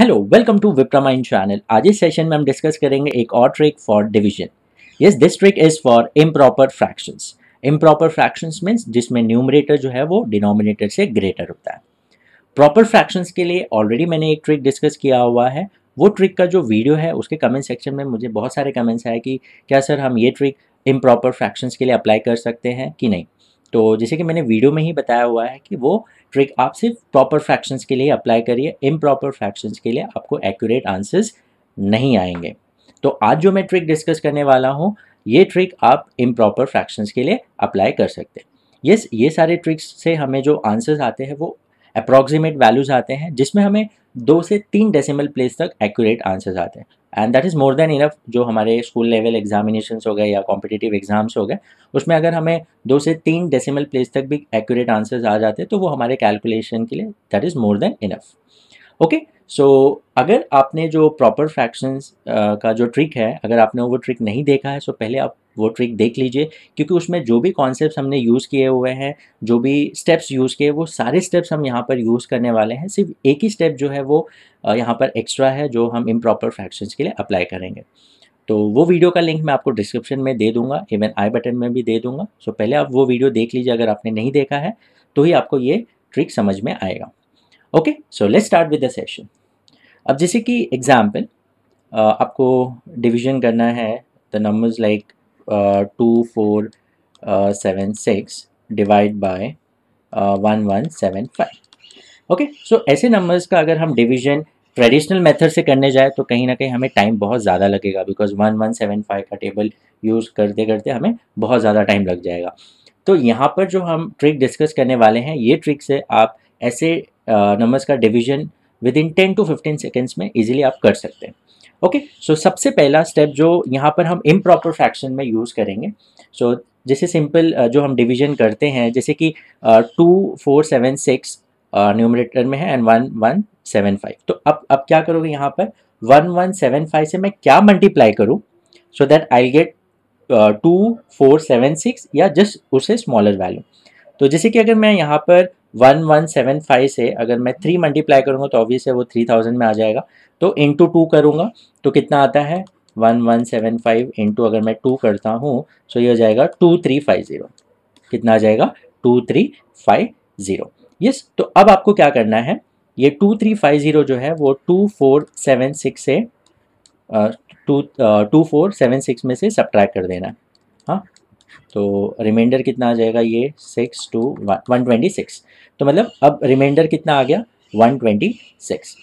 Hello welcome to विप्रामाइन channel आज इस सेशन में हम डिस्कस करेंगे एक और trick for division yes this trick is for improper fractions improper fractions means जिसमें न्यूमरेटर जो है वो डिनोमिनेटर से ग्रेटर होता है प्रॉपर फ्रैक्शंस के लिए ऑलरेडी मैंने एक ट्रिक डिस्कस किया हुआ है वो ट्रिक का जो वीडियो है उसके कमेंट सेक्शन में मुझे बहुत सारे कमेंट्स आए कि क्या सर हम ये ट्रिक इम्प्रॉपर फ्रैक्शंस के लिए अप्लाई कर सकते हैं कि नहीं तो जैसे कि मैंने वीडियो में ही बताया हुआ है कि वो ट्रिक आप सिर्फ प्रॉपर फ्रैक्शंस के लिए अप्लाई करिए इम प्रॉपर फ्रैक्शंस के लिए आपको एक्यूरेट आंसर्स नहीं आएंगे तो आज जो मैं ट्रिक डिस्कस करने वाला हूँ ये ट्रिक आप इम प्रॉपर फ्रैक्शंस के लिए अप्लाई कर सकते हैं यस yes, ये सारे ट्रिक्स से हमें जो आंसर्स आते हैं वो अप्रॉक्सीमेट वैल्यूज़ आते हैं जिसमें हमें दो से तीन डेसिमल प्लेस तक एक्यूरेट आंसर्स आते हैं and that is more than enough जो हमारे स्कूल लेवल एग्जामिनेशन हो गए या कॉम्पिटेटिव एग्जाम्स हो गए उसमें अगर हमें दो से तीन डेसिमल प्लेस तक भी एक्यूरेट आंसर्स आ जाते हैं तो वो हमारे कैलकुलेशन के लिए that is more than enough okay so so, अगर आपने जो प्रॉपर फ्रैक्शंस का जो ट्रिक है अगर आपने वो ट्रिक नहीं देखा है सो पहले आप वो ट्रिक देख लीजिए क्योंकि उसमें जो भी कॉन्सेप्ट हमने यूज़ किए हुए हैं जो भी स्टेप्स यूज़ किए वो सारे स्टेप्स हम यहाँ पर यूज़ करने वाले हैं सिर्फ एक ही स्टेप जो है वो यहाँ पर एक्स्ट्रा है जो हम इम प्रॉपर फ्रैक्शंस के लिए अप्लाई करेंगे तो वो वीडियो का लिंक मैं आपको डिस्क्रिप्शन में दे दूंगा इवन आई बटन में भी दे दूंगा सो पहले आप वो वीडियो देख लीजिए अगर आपने नहीं देखा है तो ही आपको ये ट्रिक समझ में आएगा okay so let's start with the session अब जैसे कि एग्जाम्पल आपको डिवीजन करना है the numbers like two four seven six divide by one one seven five okay so ऐसे नंबर्स का अगर हम डिवीजन ट्रेडिशनल मेथड से करने जाए तो कहीं ना कहीं हमें टाइम बहुत ज़्यादा लगेगा because one one seven five का टेबल यूज़ करते करते हमें बहुत ज़्यादा टाइम लग जाएगा तो यहाँ पर जो हम ट्रिक डिस्कस करने वाले हैं ये ट्रिक से आप ऐसे नंबर्स का division within ten to fifteen seconds में इजीली आप कर सकते हैं ओके सो so, सबसे पहला स्टेप जो यहाँ पर हम इम प्रॉपर फ्रैक्शन में यूज़ करेंगे सो so, जैसे सिंपल जो हम डिवीजन करते हैं जैसे कि two four seven six numerator में है and one one seven five तो अब अब क्या करोगे यहाँ पर वन वन सेवन फाइव से मैं क्या मल्टीप्लाई करूँ so that I get two four seven six या जस्ट उसे स्मॉलर वैल्यू तो जैसे कि अगर मैं यहाँ पर वन वन सेवन फाइव से अगर मैं थ्री मल्टीप्लाई करूँगा तो ऑब्वियस है वो थ्री थाउजेंड में आ जाएगा तो इंटू टू करूँगा तो कितना आता है one one seven five into अगर मैं टू करता हूँ सो तो ये हो जाएगा टू थ्री फाइव ज़ीरो कितना आ जाएगा two three five zero yes तो अब आपको क्या करना है ये टू थ्री फाइव ज़ीरो जो है वो टू फोर सेवन सिक्स से two two four seven six में से सब्ट्रैक्ट कर देना है हाँ तो रिमाइंडर कितना आ जाएगा ये six two one twenty six तो मतलब अब रिमाइंडर कितना आ गया वन ट्वेंटी सिक्स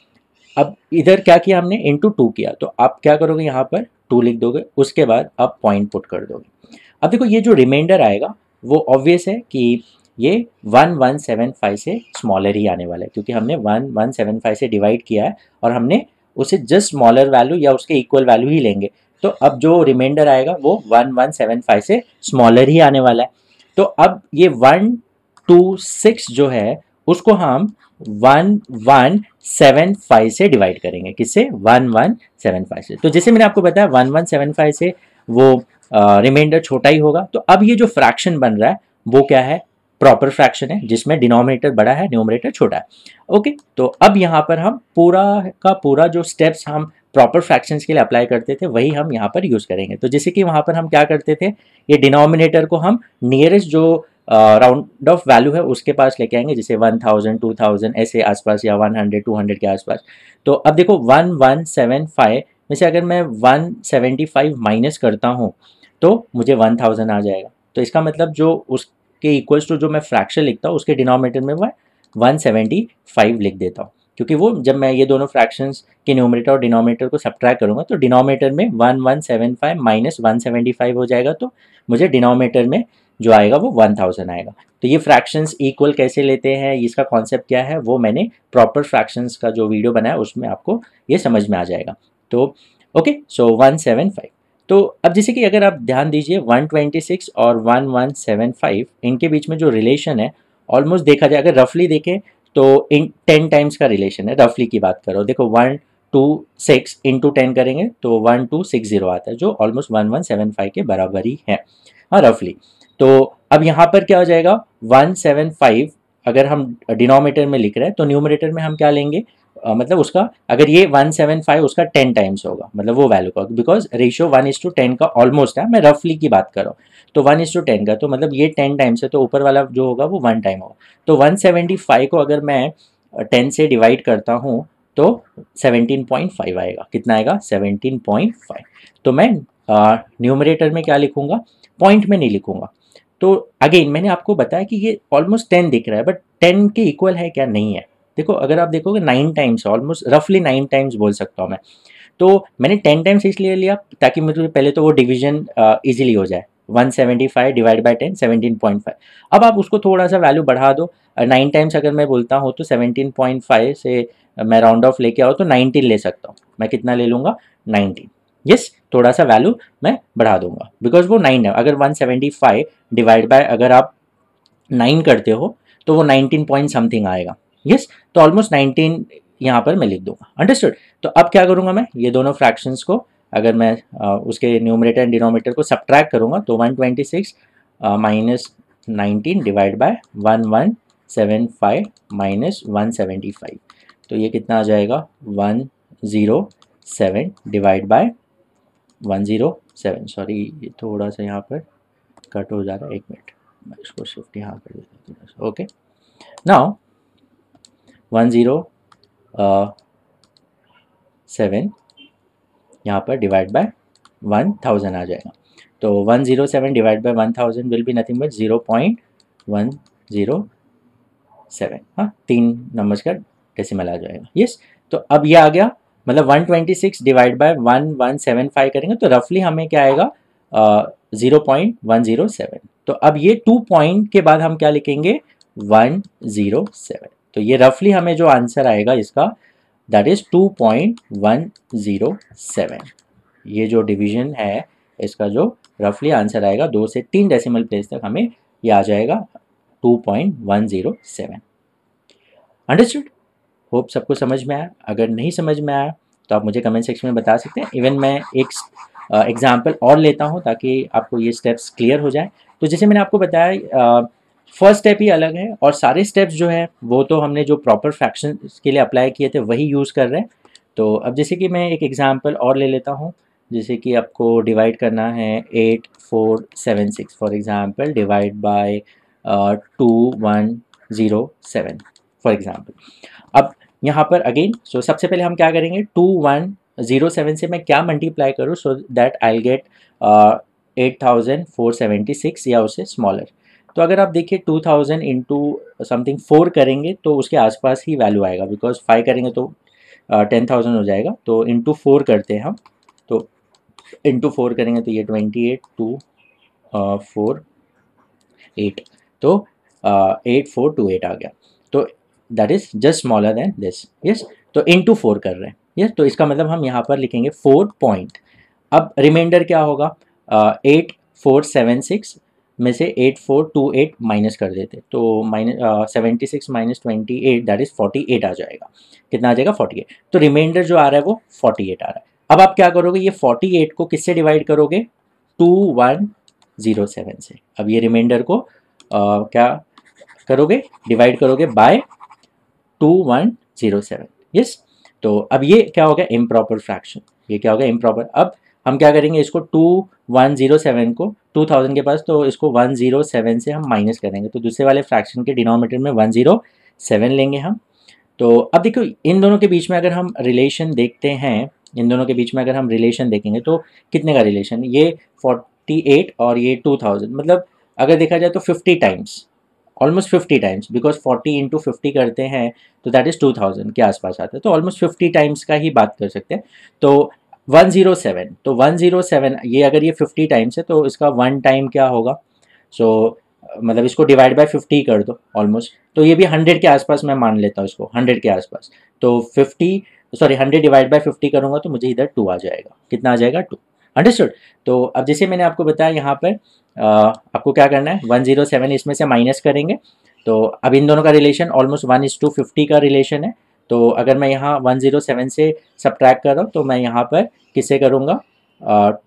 अब इधर क्या किया हमने इंटू टू किया तो आप क्या करोगे यहाँ पर टू लिख दोगे उसके बाद आप पॉइंट पुट कर दोगे अब देखो ये जो रिमाइंडर आएगा वो ऑब्वियस है कि ये वन वन सेवन फाइव से स्मॉलर ही आने वाला है क्योंकि हमने वन वन सेवन फाइव से डिवाइड किया है और हमने उसे जस्ट स्मॉलर वैल्यू या उसके इक्वल वैल्यू ही लेंगे तो अब जो रिमाइंडर आएगा वो वन वन सेवन फाइव से स्मॉलर ही आने वाला है तो अब ये वन टू सिक्स जो है उसको हम वन वन सेवन फाइव से डिवाइड करेंगे किससे वन वन सेवन फाइव से तो जैसे मैंने आपको बताया वन वन सेवन फाइव से वो रिमाइंडर छोटा ही होगा तो अब ये जो फ्रैक्शन बन रहा है वो क्या है प्रॉपर फ्रैक्शन है जिसमें डिनोमिनेटर बड़ा है न्यूमरेटर छोटा है ओके तो अब यहाँ पर हम पूरा का पूरा जो स्टेप्स हम प्रॉपर फ्रैक्शंस के लिए अप्लाई करते थे वही हम यहाँ पर यूज़ करेंगे तो जैसे कि वहाँ पर हम क्या करते थे ये डिनोमिनेटर को हम नियरेस्ट जो राउंड ऑफ वैल्यू है उसके पास लेके आएंगे जैसे 1000, 2000 ऐसे आसपास या 100, 200 के आसपास तो अब देखो 1175 में से अगर मैं 175 माइनस करता हूँ तो मुझे 1000 आ जाएगा तो इसका मतलब जो उसके इक्वल्स टू जो मैं फ्रैक्शन लिखता हूँ उसके डिनोमिनेटर में मैं सेवेंटी लिख देता हूँ क्योंकि वो जब मैं ये दोनों फ्रैक्शंस के न्यूमरेटर और डिनोमेटर को सब्ट्रैक करूँगा तो डिनोमेटर में one one seven five minus one seventy five हो जाएगा तो मुझे डिनोमेटर में जो आएगा वो वन थाउजेंड आएगा तो ये फ्रैक्शंस इक्वल कैसे लेते हैं इसका कॉन्सेप्ट क्या है वो मैंने प्रॉपर फ्रैक्शंस का जो वीडियो बनाया उसमें आपको ये समझ में आ जाएगा तो okay so one seven five तो अब जैसे कि अगर आप ध्यान दीजिए सिक्स और फाइव इनके बीच में जो रिलेशन है ऑलमोस्ट देखा जाए अगर रफली देखें तो इन टेन टाइम्स का रिलेशन है रफली की बात करो देखो one two six into ten करेंगे तो वन टू सिक्स ज़ीरो आता है जो almost one one seven five के बराबर ही है हाँ रफली तो अब यहाँ पर क्या हो जाएगा वन सेवन फाइव अगर हम डिनोमेटर में लिख रहे हैं तो न्यूमरेटर में हम क्या लेंगे मतलब उसका अगर ये 175 उसका 10 टाइम्स होगा मतलब वो वैल्यू का because ratio 1 is to ten का ऑलमोस्ट है मैं रफली की बात कर रहा हूँ तो 1 इज टू टेन का तो मतलब ये 10 टाइम्स है तो ऊपर वाला जो होगा वो वन टाइम होगा तो 175 को अगर मैं टेन से डिवाइड करता हूँ तो 17.5 आएगा कितना आएगा 17.5 तो मैं न्यूमरेटर में क्या लिखूँगा पॉइंट में नहीं लिखूँगा तो अगेन मैंने आपको बताया कि ये ऑलमोस्ट टेन दिख रहा है बट टेन के इक्वल है क्या नहीं है देखो अगर आप देखोगे नाइन टाइम्स ऑलमोस्ट रफली नाइन टाइम्स बोल सकता हूँ मैं तो मैंने टेन टाइम्स इसलिए लिया ताकि मुझे पहले तो वो डिवीजन ईजिली हो जाए 175 डिवाइड बाई टेन 17.5 अब आप उसको थोड़ा सा वैल्यू बढ़ा दो नाइन टाइम्स अगर मैं बोलता हूँ तो 17.5 से मैं राउंड ऑफ लेके आऊँ तो 19 ले सकता हूँ मैं कितना ले लूँगा 19 यस yes, थोड़ा सा वैल्यू मैं बढ़ा दूंगा बिकॉज वो नाइन है अगर 175 डिवाइड बाय अगर आप नाइन करते हो तो वो नाइनटीन पॉइंट समथिंग आएगा यस तो ऑलमोस्ट नाइनटीन यहाँ पर मैं लिख दूंगा अंडरस्टूड तो अब क्या करूँगा मैं ये दोनों फ्रैक्शंस को अगर मैं आ, उसके न्यूमरेटर एंड डिनोमीटर को सब्ट्रैक्ट करूँगा तो one twenty six minus nineteen divide by one one seven five minus one seventy five तो ये कितना आ जाएगा one zero seven divide by one zero seven sorry ये थोड़ा सा यहाँ पर कट हो जा रहा है एक मिनट मैं इसको शिफ्ट यहाँ पर okay now one zero seven यहाँ पर डिवाइड बाय वन थाउजेंड आ जाएगा तो one zero seven divide by one thousand will be nothing but zero point one zero seven हाँ तीन नंबर्स का डेसिमल आ जाएगा यस तो अब ये आ गया मतलब one twenty six divide by one one seven five करेंगे तो रफली हमें क्या आएगा zero point one zero seven तो अब ये टू पॉइंट के बाद हम क्या लिखेंगे वन ज़ीरो सेवन तो ये रफली हमें जो आंसर आएगा इसका that is two point one zero seven ये जो डिवीजन है इसका जो रफली आंसर आएगा दो से तीन डेसिमल प्लेस तक हमें ये आ जाएगा two point one zero seven understood hope सबको समझ में आया अगर नहीं समझ में आया तो आप मुझे कमेंट सेक्शन में बता सकते हैं इवन मैं एक एग्ज़ाम्पल uh, और लेता हूँ ताकि आपको ये स्टेप्स क्लियर हो जाए तो जैसे मैंने आपको बताया uh, फर्स्ट स्टेप ही अलग है और सारे स्टेप्स जो है वो तो हमने जो प्रॉपर फ्रैक्शन के लिए अप्लाई किए थे वही यूज़ कर रहे हैं तो अब जैसे कि मैं एक एग्ज़ाम्पल और ले लेता हूँ जैसे कि आपको डिवाइड करना है eight four seven six for example divide by two one zero seven for example अब यहाँ पर अगेन सो so सबसे पहले हम क्या करेंगे टू वन ज़ीरो सेवन से मैं क्या मल्टीप्लाई करूँ so that I get eight thousand four seventy six या उससे स्मॉलर तो अगर आप देखिए two thousand into something four करेंगे तो उसके आसपास ही वैल्यू आएगा बिकॉज फाइव करेंगे तो टेन uh, थाउजेंड हो जाएगा तो इंटू फोर करते हैं हम तो इंटू फोर करेंगे तो ये twenty eight two four eight तो एट फोर टू एट आ गया तो that is just smaller than this yes तो इंटू फोर कर रहे हैं यस yes? तो इसका मतलब हम यहाँ पर लिखेंगे फोर पॉइंट अब रिमाइंडर क्या होगा एट फोर सेवन सिक्स में से eight four two eight minus कर देते तो minus seventy six minus twenty eight that is forty eight आ जाएगा कितना आ जाएगा फोर्टी एट तो रिमाइंडर जो आ रहा है वो फोर्टी एट आ रहा है अब आप क्या करोगे ये फोर्टी एट को किससे डिवाइड करोगे टू वन ज़ीरो सेवन से अब ये रिमाइंडर को आ, uh, क्या करोगे डिवाइड करोगे by two one zero seven yes तो अब ये क्या हो गया इम्प्रॉपर फ्रैक्शन ये क्या हो गया इम्प्रॉपर अब हम क्या करेंगे इसको टू वन जीरो सेवन को टू थाउजेंड के पास तो इसको वन जीरो सेवन से हम माइनस करेंगे तो दूसरे वाले फ्रैक्शन के डिनोमीटर में वन जीरो सेवन लेंगे हम तो अब देखो इन दोनों के बीच में अगर हम रिलेशन देखते हैं इन दोनों के बीच में अगर हम रिलेशन देखेंगे तो कितने का रिलेशन ये फोर्टी एट और ये टू थाउजेंड मतलब अगर देखा जाए तो fifty times almost fifty times because forty into fifty करते हैं तो दैट इज़ टू थाउजेंड के आसपास आता है तो ऑलमोस्ट फिफ्टी टाइम्स का ही बात कर सकते हैं तो वन ज़ीरो सेवन तो वन ज़ीरो सेवन ये अगर ये फिफ्टी टाइम्स है तो इसका वन टाइम क्या होगा सो so, मतलब इसको डिवाइड बाय फिफ्टी कर दो ऑलमोस्ट तो ये भी हंड्रेड के आसपास मैं मान लेता हूँ इसको हंड्रेड के आसपास तो fifty sorry hundred divide by fifty करूँगा तो मुझे इधर टू आ जाएगा कितना आ जाएगा टू अंडरस्टूड तो अब जैसे मैंने आपको बताया यहाँ पर आपको क्या करना है वन जीरो सेवन इसमें से माइनस करेंगे तो अब इन दोनों का relation almost one is to fifty का रिलेशन है तो अगर मैं यहाँ वन ज़ीरो सेवन से सब्ट्रैक्ट कर रहा हूँ तो मैं यहाँ पर किससे करूँगा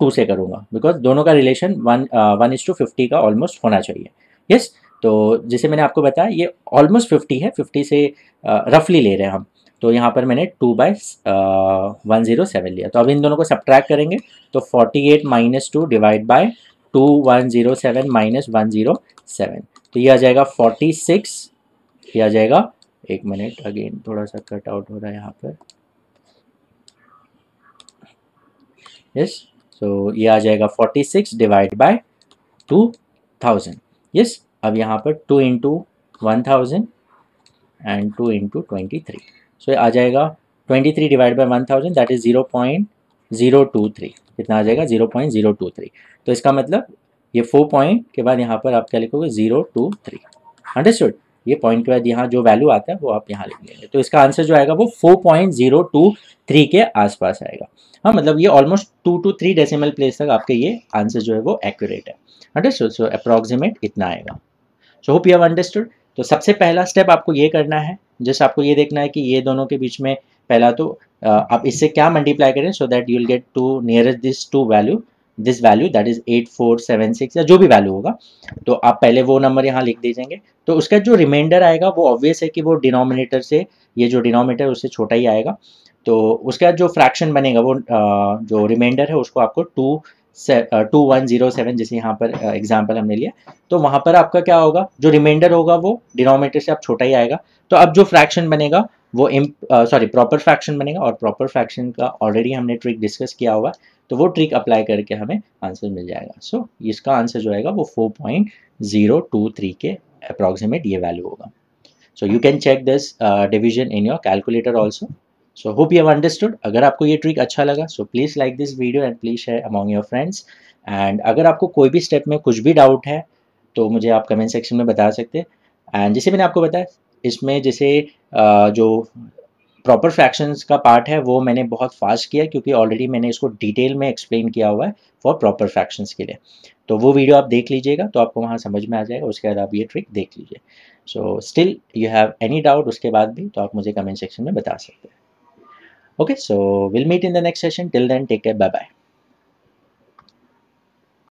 टू uh, से करूँगा बिकॉज दोनों का relation one one is to fifty का ऑलमोस्ट होना चाहिए यस yes? तो जैसे मैंने आपको बताया ये ऑलमोस्ट फिफ्टी है फिफ्टी से रफली uh, ले रहे हैं हम तो यहाँ पर मैंने two by one zero seven लिया तो अब इन दोनों को सब्ट्रैक करेंगे तो forty eight minus two divide by two one zero seven minus one zero seven तो ये आ जाएगा फोर्टी सिक्स ये आ जाएगा एक मिनट अगेन थोड़ा सा कट आउट हो रहा है यहाँ पर यस सो ये आ जाएगा forty six divide by two thousand yes अब यहाँ पर two into one thousand and two into twenty three so ये आ जाएगा twenty three divide by one thousand that is zero point zero two three कितना आ जाएगा zero point zero two three तो इसका मतलब ये फोर पॉइंट के बाद यहाँ पर आप क्या लिखोगे ज़ीरो टू थ्री अंडरस्टूड ये पॉइंट के बाद यहाँ जो वैल्यू आता है वो आप यहाँ लिख लेंगे तो इसका आंसर जो आएगा वो four point zero two three के आसपास आएगा हाँ मतलब ये almost two to three decimal place तक आपके ये आंसर जो है वो एक्यूरेट है अंडरस्टूड सो अप्रॉक्सीमेट इतना आएगा so hope you have understood तो सबसे पहला स्टेप आपको ये करना है जस्ट आपको ये देखना है कि ये दोनों के बीच में पहला तो आप इससे क्या मल्टीप्लाई करें so that you will get to nearest this to value this value that is eight four seven six या जो भी वैल्यू होगा तो आप पहले वो नंबर यहाँ लिख दीजिएंगे तो उसका जो रिमाइंडर आएगा वो ऑब्वियस है कि वो डिनोमिनेटर से ये जो डिनोमिनेटर उससे छोटा ही आएगा तो उसका जो फ्रैक्शन बनेगा वो जो रिमाइंडर है उसको आपको to two one zero seven जैसे यहाँ पर एग्जाम्पल हमने लिया तो वहाँ पर आपका क्या होगा जो रिमाइंडर होगा वो डिनोमिनेटर से आप छोटा ही आएगा तो अब जो फ्रैक्शन बनेगा वो सॉरी प्रॉपर फ्रैक्शन बनेगा और प्रॉपर फ्रैक्शन का ऑलरेडी हमने ट्रिक डिस्कस किया हुआ तो वो ट्रिक अप्लाई करके हमें आंसर मिल जाएगा सो so, इसका आंसर जो आएगा वो four point zero two three के अप्रॉक्सीमेट ये वैल्यू होगा so you can check this division in your calculator also so hope you have understood अगर आपको ये ट्रिक अच्छा लगा so please like this video and please share among your friends and अगर आपको कोई भी स्टेप में कुछ भी डाउट है तो मुझे आप कमेंट सेक्शन में बता सकते हैं एंड जैसे मैंने आपको बताया इसमें जैसे uh, जो प्रॉपर फ्रैक्शंस का पार्ट है वो मैंने बहुत फास्ट किया क्योंकि ऑलरेडी मैंने इसको डिटेल में एक्सप्लेन किया हुआ है फॉर प्रॉपर फ्रैक्शंस के लिए तो वो वीडियो आप देख लीजिएगा तो आपको वहाँ समझ में आ जाएगा उसके बाद आप ये ट्रिक देख लीजिए so still you have any doubt उसके बाद भी तो आप मुझे कमेंट सेक्शन में बता सकते हैं okay so will meet in the next session till then take care bye bye